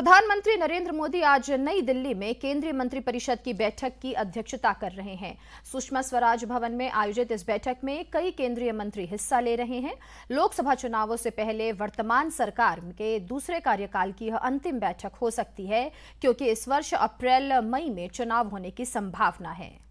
प्रधानमंत्री नरेंद्र मोदी आज नई दिल्ली में केंद्रीय मंत्री परिषद की बैठक की अध्यक्षता कर रहे हैं सुषमा स्वराज भवन में आयोजित इस बैठक में कई केंद्रीय मंत्री हिस्सा ले रहे हैं लोकसभा चुनावों से पहले वर्तमान सरकार के दूसरे कार्यकाल की यह अंतिम बैठक हो सकती है क्योंकि इस वर्ष अप्रैल मई में चुनाव होने की संभावना है